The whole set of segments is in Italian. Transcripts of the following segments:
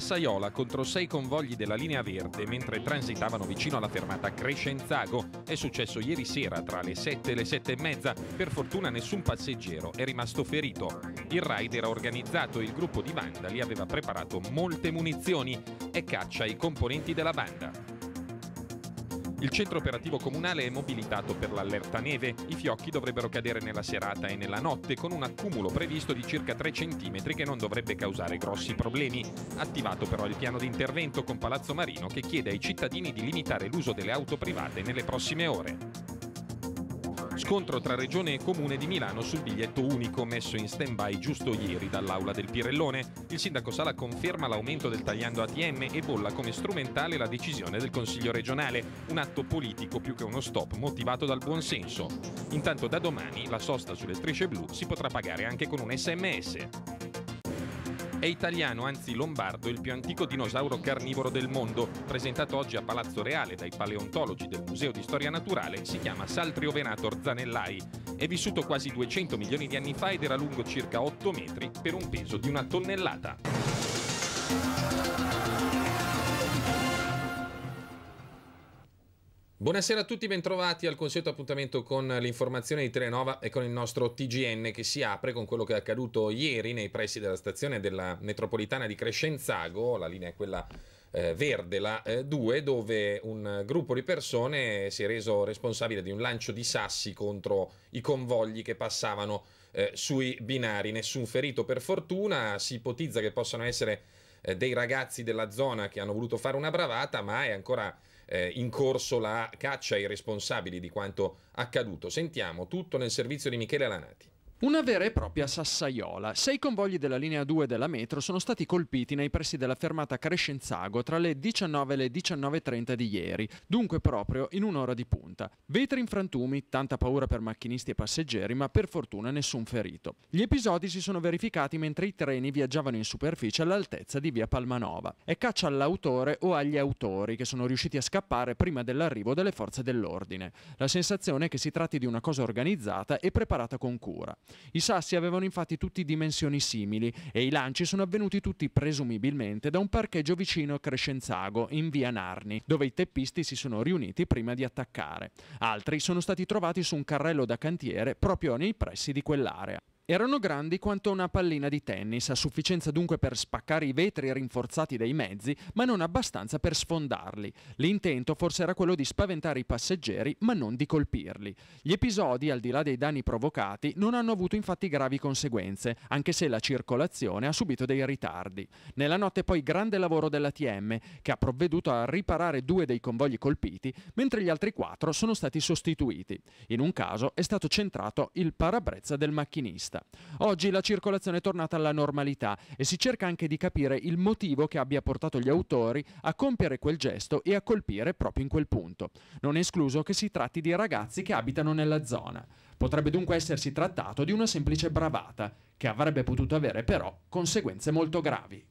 Sassaiola contro sei convogli della linea verde mentre transitavano vicino alla fermata Crescenzago. È successo ieri sera tra le 7 e le 7 e mezza. Per fortuna nessun passeggero è rimasto ferito. Il raid era organizzato e il gruppo di vandali aveva preparato molte munizioni e caccia ai componenti della banda. Il centro operativo comunale è mobilitato per l'allerta neve. I fiocchi dovrebbero cadere nella serata e nella notte con un accumulo previsto di circa 3 cm che non dovrebbe causare grossi problemi. Attivato però il piano di intervento con Palazzo Marino che chiede ai cittadini di limitare l'uso delle auto private nelle prossime ore. Scontro tra Regione e Comune di Milano sul biglietto unico messo in stand-by giusto ieri dall'aula del Pirellone. Il sindaco Sala conferma l'aumento del tagliando ATM e bolla come strumentale la decisione del Consiglio regionale, un atto politico più che uno stop motivato dal buonsenso. Intanto da domani la sosta sulle strisce blu si potrà pagare anche con un sms. È italiano, anzi lombardo, il più antico dinosauro carnivoro del mondo, presentato oggi a Palazzo Reale dai paleontologi del Museo di Storia Naturale, si chiama Saltrio Venator Zanellai. È vissuto quasi 200 milioni di anni fa ed era lungo circa 8 metri per un peso di una tonnellata. Buonasera a tutti, bentrovati al consueto appuntamento con l'informazione di Telenova e con il nostro TGN che si apre con quello che è accaduto ieri nei pressi della stazione della metropolitana di Crescenzago, la linea è quella eh, verde, la eh, 2, dove un gruppo di persone si è reso responsabile di un lancio di sassi contro i convogli che passavano eh, sui binari. Nessun ferito per fortuna, si ipotizza che possano essere eh, dei ragazzi della zona che hanno voluto fare una bravata, ma è ancora eh, in corso la caccia ai responsabili di quanto accaduto. Sentiamo tutto nel servizio di Michele Lanati. Una vera e propria sassaiola. Sei convogli della linea 2 della metro sono stati colpiti nei pressi della fermata Crescenzago tra le 19 e le 19.30 di ieri, dunque proprio in un'ora di punta. Vetri in frantumi, tanta paura per macchinisti e passeggeri, ma per fortuna nessun ferito. Gli episodi si sono verificati mentre i treni viaggiavano in superficie all'altezza di via Palmanova. È caccia all'autore o agli autori che sono riusciti a scappare prima dell'arrivo delle forze dell'ordine. La sensazione è che si tratti di una cosa organizzata e preparata con cura. I sassi avevano infatti tutti dimensioni simili e i lanci sono avvenuti tutti presumibilmente da un parcheggio vicino a Crescenzago, in via Narni, dove i teppisti si sono riuniti prima di attaccare. Altri sono stati trovati su un carrello da cantiere proprio nei pressi di quell'area. Erano grandi quanto una pallina di tennis, a sufficienza dunque per spaccare i vetri rinforzati dei mezzi, ma non abbastanza per sfondarli. L'intento forse era quello di spaventare i passeggeri, ma non di colpirli. Gli episodi, al di là dei danni provocati, non hanno avuto infatti gravi conseguenze, anche se la circolazione ha subito dei ritardi. Nella notte poi grande lavoro dell'ATM, che ha provveduto a riparare due dei convogli colpiti, mentre gli altri quattro sono stati sostituiti. In un caso è stato centrato il parabrezza del macchinista vista. Oggi la circolazione è tornata alla normalità e si cerca anche di capire il motivo che abbia portato gli autori a compiere quel gesto e a colpire proprio in quel punto. Non è escluso che si tratti di ragazzi che abitano nella zona. Potrebbe dunque essersi trattato di una semplice bravata, che avrebbe potuto avere però conseguenze molto gravi.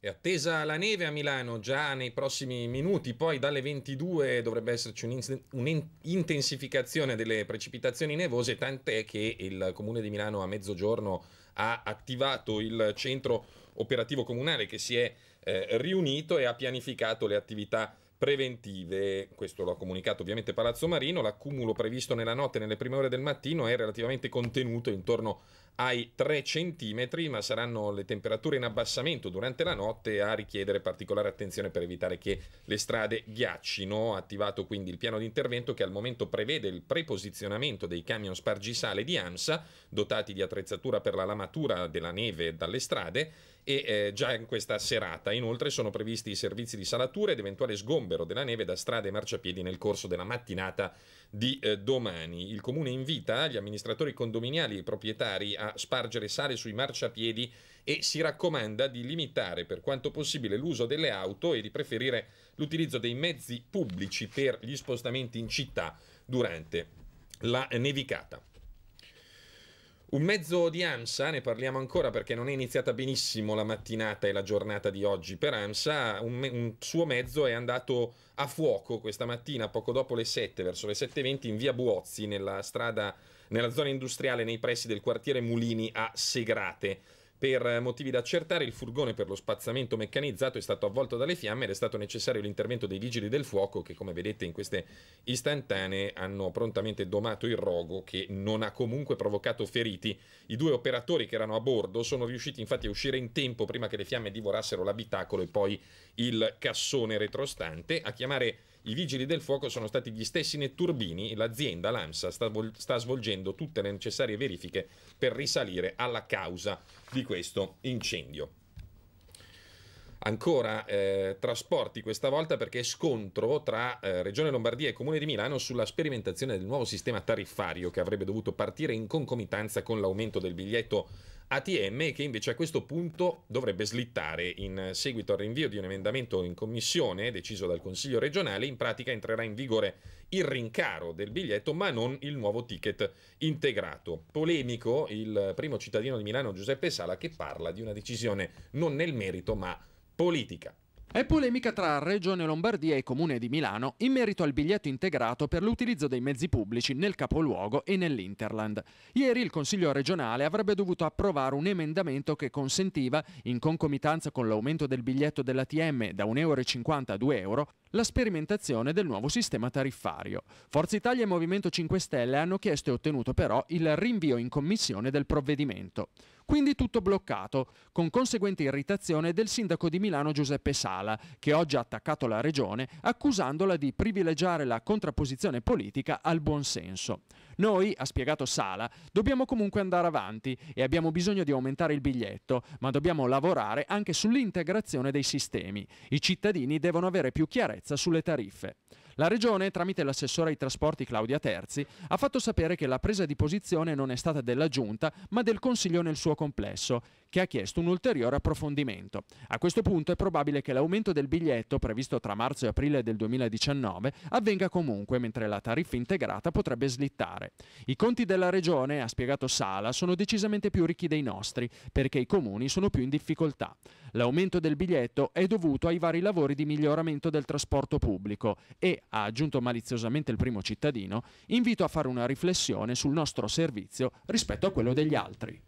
È attesa la neve a Milano già nei prossimi minuti, poi dalle 22 dovrebbe esserci un'intensificazione delle precipitazioni nevose, tant'è che il Comune di Milano a mezzogiorno ha attivato il centro operativo comunale che si è eh, riunito e ha pianificato le attività preventive. Questo lo ha comunicato ovviamente Palazzo Marino. L'accumulo previsto nella notte e nelle prime ore del mattino è relativamente contenuto intorno ai 3 cm, ma saranno le temperature in abbassamento durante la notte a richiedere particolare attenzione per evitare che le strade ghiaccino. Attivato quindi il piano di intervento che al momento prevede il preposizionamento dei camion spargisale di AMSA, dotati di attrezzatura per la lamatura della neve dalle strade, e eh, già in questa serata. Inoltre sono previsti i servizi di salatura ed eventuale sgombero della neve da strade e marciapiedi nel corso della mattinata di eh, domani. Il comune invita gli amministratori condominiali e i proprietari a spargere sale sui marciapiedi e si raccomanda di limitare per quanto possibile l'uso delle auto e di preferire l'utilizzo dei mezzi pubblici per gli spostamenti in città durante la nevicata. Un mezzo di AMSA, ne parliamo ancora perché non è iniziata benissimo la mattinata e la giornata di oggi per AMSA, un, me- un suo mezzo è andato a fuoco questa mattina poco dopo le 7, verso le 7.20 in via Buozzi, nella strada, nella zona industriale nei pressi del quartiere Mulini a Segrate. Per motivi da accertare, il furgone per lo spazzamento meccanizzato è stato avvolto dalle fiamme ed è stato necessario l'intervento dei vigili del fuoco che, come vedete in queste istantanee, hanno prontamente domato il rogo che non ha comunque provocato feriti. I due operatori che erano a bordo sono riusciti infatti a uscire in tempo prima che le fiamme divorassero l'abitacolo e poi il cassone retrostante. A chiamare i vigili del fuoco sono stati gli stessi netturbini, l'azienda, l'AMSA, sta, sta svolgendo tutte le necessarie verifiche per risalire alla causa di questo incendio. Ancora eh, trasporti questa volta perché scontro tra eh, Regione Lombardia e Comune di Milano sulla sperimentazione del nuovo sistema tariffario che avrebbe dovuto partire in concomitanza con l'aumento del biglietto ATM che invece a questo punto dovrebbe slittare in seguito al rinvio di un emendamento in commissione deciso dal Consiglio regionale, in pratica entrerà in vigore il rincaro del biglietto ma non il nuovo ticket integrato. Polemico il primo cittadino di Milano Giuseppe Sala che parla di una decisione non nel merito ma politica. È polemica tra Regione Lombardia e Comune di Milano in merito al biglietto integrato per l'utilizzo dei mezzi pubblici nel capoluogo e nell'Interland. Ieri il Consiglio regionale avrebbe dovuto approvare un emendamento che consentiva, in concomitanza con l'aumento del biglietto dell'ATM da 1,50 a 2 euro, la sperimentazione del nuovo sistema tariffario. Forza Italia e Movimento 5 Stelle hanno chiesto e ottenuto però il rinvio in commissione del provvedimento. Quindi tutto bloccato, con conseguente irritazione del sindaco di Milano Giuseppe Sala, che oggi ha attaccato la regione accusandola di privilegiare la contrapposizione politica al buonsenso. Noi, ha spiegato Sala, dobbiamo comunque andare avanti e abbiamo bisogno di aumentare il biglietto, ma dobbiamo lavorare anche sull'integrazione dei sistemi. I cittadini devono avere più chiarezza chiarezza sulle tariffe. La Regione, tramite l'assessore ai trasporti Claudia Terzi, ha fatto sapere che la presa di posizione non è stata della Giunta, ma del Consiglio nel suo complesso, che ha chiesto un ulteriore approfondimento. A questo punto è probabile che l'aumento del biglietto, previsto tra marzo e aprile del 2019, avvenga comunque, mentre la tariffa integrata potrebbe slittare. I conti della Regione, ha spiegato Sala, sono decisamente più ricchi dei nostri, perché i comuni sono più in difficoltà. L'aumento del biglietto è dovuto ai vari lavori di miglioramento del trasporto pubblico e, ha aggiunto maliziosamente il primo cittadino, invito a fare una riflessione sul nostro servizio rispetto a quello degli altri.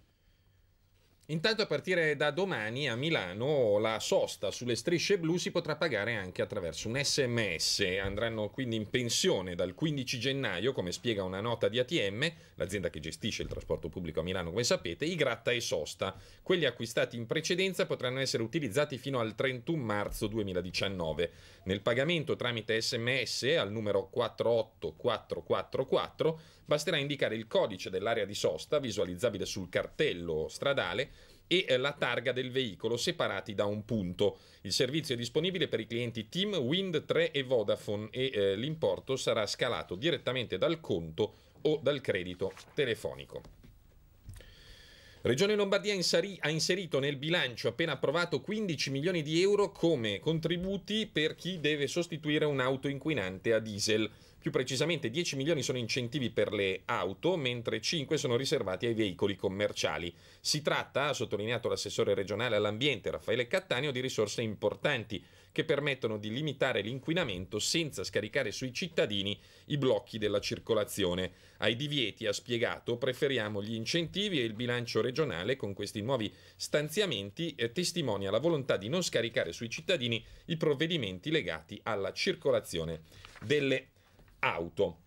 Intanto a partire da domani a Milano la sosta sulle strisce blu si potrà pagare anche attraverso un sms. Andranno quindi in pensione dal 15 gennaio, come spiega una nota di ATM, l'azienda che gestisce il trasporto pubblico a Milano come sapete, i gratta e sosta. Quelli acquistati in precedenza potranno essere utilizzati fino al 31 marzo 2019. Nel pagamento tramite sms al numero 48444 basterà indicare il codice dell'area di sosta visualizzabile sul cartello stradale e eh, la targa del veicolo separati da un punto. Il servizio è disponibile per i clienti Team, Wind 3 e Vodafone e eh, l'importo sarà scalato direttamente dal conto o dal credito telefonico. Regione Lombardia ha inserito nel bilancio appena approvato 15 milioni di euro come contributi per chi deve sostituire un'auto inquinante a diesel. Più precisamente 10 milioni sono incentivi per le auto, mentre 5 sono riservati ai veicoli commerciali. Si tratta, ha sottolineato l'assessore regionale all'ambiente Raffaele Cattaneo, di risorse importanti che permettono di limitare l'inquinamento senza scaricare sui cittadini i blocchi della circolazione. Ai divieti, ha spiegato, preferiamo gli incentivi e il bilancio regionale con questi nuovi stanziamenti testimonia la volontà di non scaricare sui cittadini i provvedimenti legati alla circolazione delle auto auto.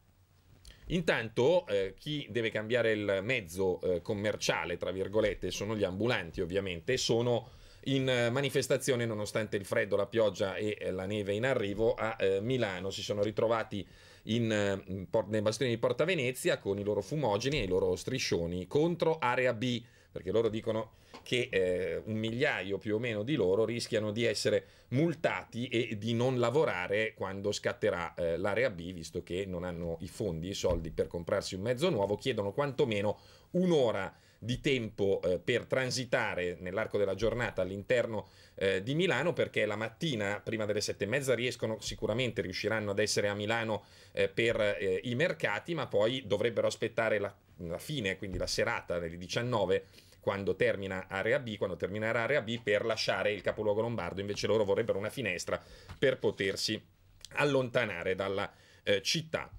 Intanto eh, chi deve cambiare il mezzo eh, commerciale, tra virgolette, sono gli ambulanti ovviamente, sono in eh, manifestazione nonostante il freddo, la pioggia e eh, la neve in arrivo a eh, Milano. Si sono ritrovati in, in nei bastioni di Porta Venezia con i loro fumogeni e i loro striscioni contro area B perché loro dicono che eh, un migliaio più o meno di loro rischiano di essere multati e di non lavorare quando scatterà eh, l'area B, visto che non hanno i fondi, i soldi per comprarsi un mezzo nuovo, chiedono quantomeno un'ora di tempo eh, per transitare nell'arco della giornata all'interno eh, di Milano perché la mattina prima delle sette e mezza riescono sicuramente riusciranno ad essere a Milano eh, per eh, i mercati ma poi dovrebbero aspettare la, la fine quindi la serata delle 19 quando termina area B, quando terminerà area B per lasciare il capoluogo lombardo, invece loro vorrebbero una finestra per potersi allontanare dalla eh, città.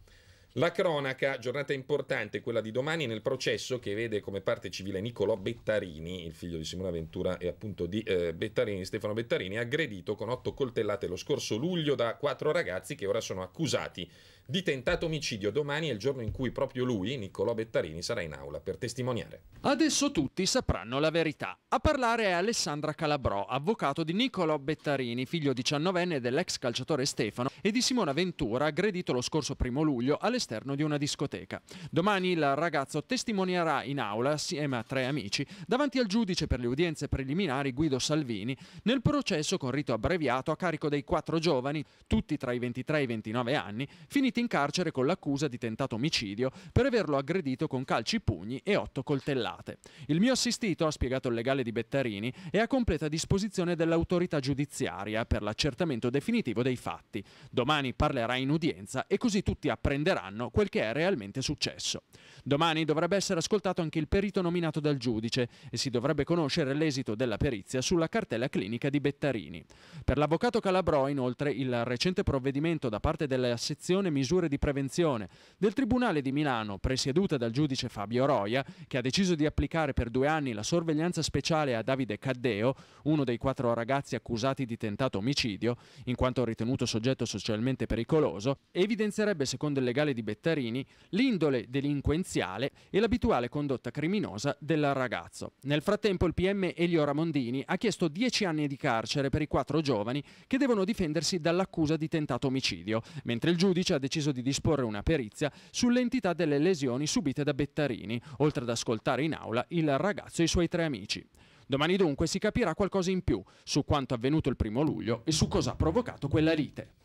La cronaca, giornata importante, quella di domani nel processo che vede come parte civile Niccolò Bettarini, il figlio di Simona Ventura e appunto di eh, Bettarini, Stefano Bettarini, aggredito con otto coltellate lo scorso luglio da quattro ragazzi che ora sono accusati di tentato omicidio. Domani è il giorno in cui proprio lui, Niccolò Bettarini, sarà in aula per testimoniare. Adesso tutti sapranno la verità. A parlare è Alessandra Calabrò, avvocato di Niccolò Bettarini, figlio diciannovenne dell'ex calciatore Stefano e di Simona Ventura, aggredito lo scorso primo luglio all'esterno di una discoteca. Domani il ragazzo testimonierà in aula, assieme a tre amici, davanti al giudice per le udienze preliminari Guido Salvini, nel processo con rito abbreviato a carico dei quattro giovani, tutti tra i 23 e i 29 anni, finiti finito in carcere con l'accusa di tentato omicidio per averlo aggredito con calci pugni e otto coltellate. Il mio assistito, ha spiegato il legale di Bettarini, è a completa disposizione dell'autorità giudiziaria per l'accertamento definitivo dei fatti. Domani parlerà in udienza e così tutti apprenderanno quel che è realmente successo. Domani dovrebbe essere ascoltato anche il perito nominato dal giudice e si dovrebbe conoscere l'esito della perizia sulla cartella clinica di Bettarini. Per l'avvocato Calabrò, inoltre, il recente provvedimento da parte della sezione misurata misure di prevenzione del Tribunale di Milano, presieduta dal giudice Fabio Roia, che ha deciso di applicare per due anni la sorveglianza speciale a Davide Caddeo, uno dei quattro ragazzi accusati di tentato omicidio, in quanto ritenuto soggetto socialmente pericoloso, evidenzierebbe, secondo il legale di Bettarini, l'indole delinquenziale e l'abituale condotta criminosa del ragazzo. Nel frattempo il PM Elio Ramondini ha chiesto 10 anni di carcere per i quattro giovani che devono difendersi dall'accusa di tentato omicidio, mentre il giudice ha deciso deciso di disporre una perizia sull'entità delle lesioni subite da Bettarini, oltre ad ascoltare in aula il ragazzo e i suoi tre amici. Domani dunque si capirà qualcosa in più su quanto avvenuto il primo luglio e su cosa ha provocato quella lite.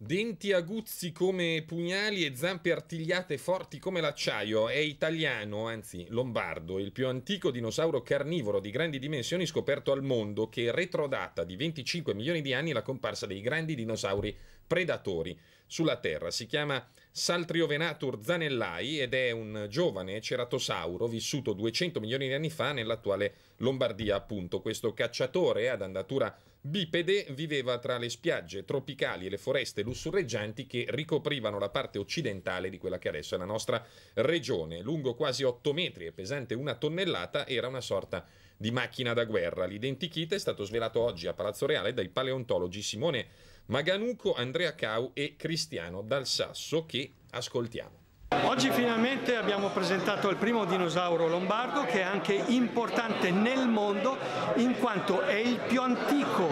Denti aguzzi come pugnali e zampe artigliate forti come l'acciaio, è italiano, anzi lombardo, il più antico dinosauro carnivoro di grandi dimensioni scoperto al mondo, che retrodata di 25 milioni di anni la comparsa dei grandi dinosauri predatori sulla Terra. Si chiama Saltriovenatur zanellai ed è un giovane ceratosauro vissuto 200 milioni di anni fa nell'attuale Lombardia, appunto. Questo cacciatore ad andatura bipede viveva tra le spiagge tropicali e le foreste lussureggianti che ricoprivano la parte occidentale di quella che adesso è la nostra regione. Lungo quasi 8 metri e pesante una tonnellata, era una sorta di macchina da guerra. L'identikit è stato svelato oggi a Palazzo Reale dai paleontologi Simone Maganuco, Andrea Cau e Cristiano Dal Sasso che ascoltiamo. Oggi finalmente abbiamo presentato il primo dinosauro lombardo che è anche importante nel mondo in quanto è il più antico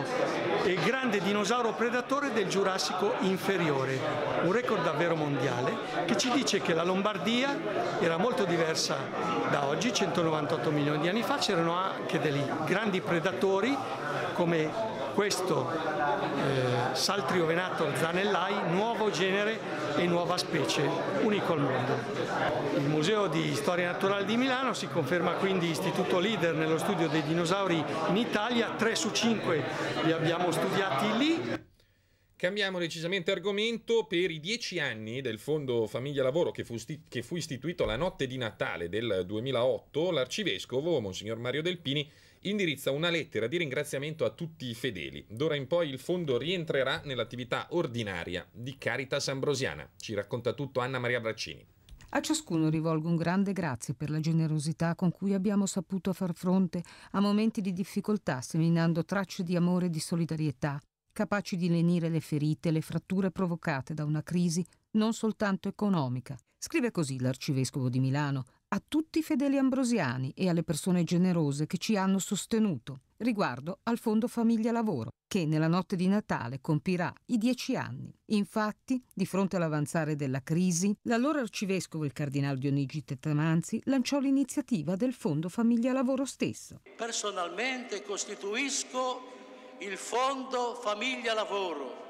e grande dinosauro predatore del Giurassico inferiore, un record davvero mondiale che ci dice che la Lombardia era molto diversa da oggi, 198 milioni di anni fa, c'erano anche dei grandi predatori come questo eh, Saltrio venato zanellai, nuovo genere e nuova specie, unico al mondo. Il Museo di Storia Naturale di Milano si conferma quindi istituto leader nello studio dei dinosauri in Italia, 3 su 5 li abbiamo studiati lì. Cambiamo decisamente argomento. Per i dieci anni del Fondo Famiglia Lavoro che fu, che fu istituito la notte di Natale del 2008, l'arcivescovo, Monsignor Mario Delpini, indirizza una lettera di ringraziamento a tutti i fedeli. D'ora in poi il fondo rientrerà nell'attività ordinaria di Caritas Ambrosiana. Ci racconta tutto Anna Maria Braccini. A ciascuno rivolgo un grande grazie per la generosità con cui abbiamo saputo far fronte a momenti di difficoltà, seminando tracce di amore e di solidarietà, capaci di lenire le ferite e le fratture provocate da una crisi non soltanto economica. Scrive così l'arcivescovo di Milano a tutti i fedeli ambrosiani e alle persone generose che ci hanno sostenuto riguardo al Fondo Famiglia Lavoro, che nella notte di Natale compirà i dieci anni. Infatti, di fronte all'avanzare della crisi, l'allora arcivescovo il cardinale Dionigi Tettamanzi lanciò l'iniziativa del Fondo Famiglia Lavoro stesso. Personalmente costituisco il Fondo Famiglia Lavoro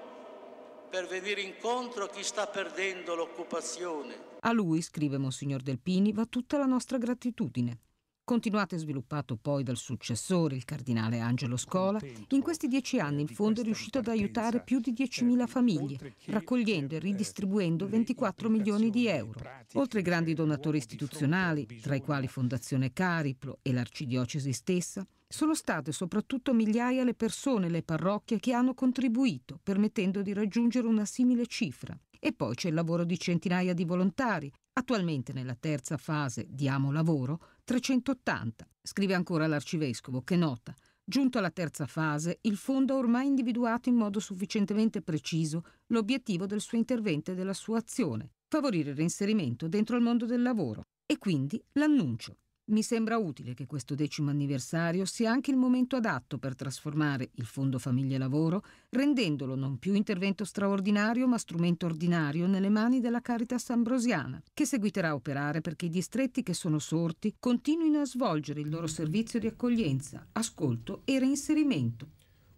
per venire incontro a chi sta perdendo l'occupazione. A lui, scrive Monsignor Delpini, va tutta la nostra gratitudine. Continuate sviluppato poi dal successore, il cardinale Angelo Scola, in questi dieci anni il fondo è riuscito ad aiutare più di 10.000 famiglie, raccogliendo e ridistribuendo 24 milioni di euro. Oltre ai grandi donatori istituzionali, tra i quali Fondazione Cariplo e l'Arcidiocesi stessa, sono state soprattutto migliaia le persone le parrocchie che hanno contribuito, permettendo di raggiungere una simile cifra. E poi c'è il lavoro di centinaia di volontari, attualmente nella terza fase Diamo Lavoro 380. Scrive ancora l'arcivescovo che nota Giunto alla terza fase, il fondo ha ormai individuato in modo sufficientemente preciso l'obiettivo del suo intervento e della sua azione, favorire il reinserimento dentro il mondo del lavoro e quindi l'annuncio mi sembra utile che questo decimo anniversario sia anche il momento adatto per trasformare il Fondo Famiglia Lavoro, rendendolo non più intervento straordinario ma strumento ordinario nelle mani della Caritas Ambrosiana, che seguiterà a operare perché i distretti che sono sorti continuino a svolgere il loro servizio di accoglienza, ascolto e reinserimento.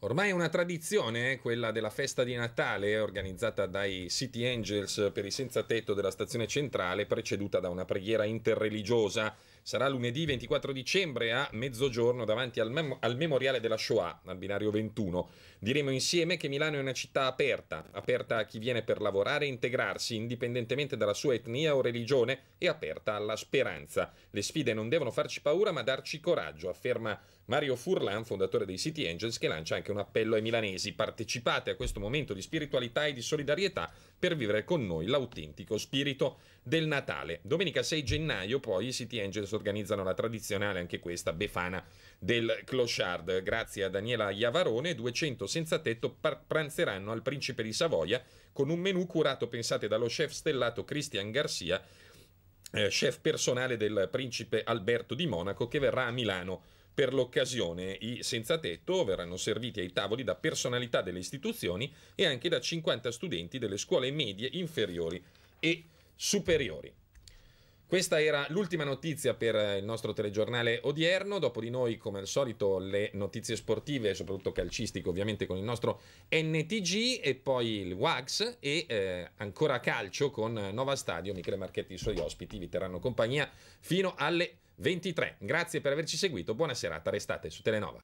Ormai è una tradizione eh, quella della festa di Natale organizzata dai City Angels per i senza tetto della stazione centrale, preceduta da una preghiera interreligiosa sarà lunedì 24 dicembre a mezzogiorno davanti al, mem al memoriale della Shoah, al binario 21. Diremo insieme che Milano è una città aperta, aperta a chi viene per lavorare e integrarsi, indipendentemente dalla sua etnia o religione, e aperta alla speranza. Le sfide non devono farci paura ma darci coraggio, afferma Mario Furlan, fondatore dei City Angels, che lancia anche un appello ai milanesi. Partecipate a questo momento di spiritualità e di solidarietà per vivere con noi l'autentico spirito del Natale. Domenica 6 gennaio poi i City Angels organizzano la tradizionale, anche questa, befana del Clochard. Grazie a Daniela Iavarone, 200 senza tetto pranzeranno al Principe di Savoia con un menù curato, pensate, dallo chef stellato Christian Garcia, eh, chef personale del Principe Alberto di Monaco, che verrà a Milano per l'occasione i senza tetto verranno serviti ai tavoli da personalità delle istituzioni e anche da 50 studenti delle scuole medie inferiori e superiori. Questa era l'ultima notizia per eh, il nostro telegiornale odierno, dopo di noi come al solito le notizie sportive, soprattutto calcistiche ovviamente con il nostro NTG e poi il WAGS e eh, ancora calcio con Nova Stadio, Michele Marchetti e i suoi ospiti vi terranno compagnia fino alle 23. Grazie per averci seguito, buona serata, restate su Telenova.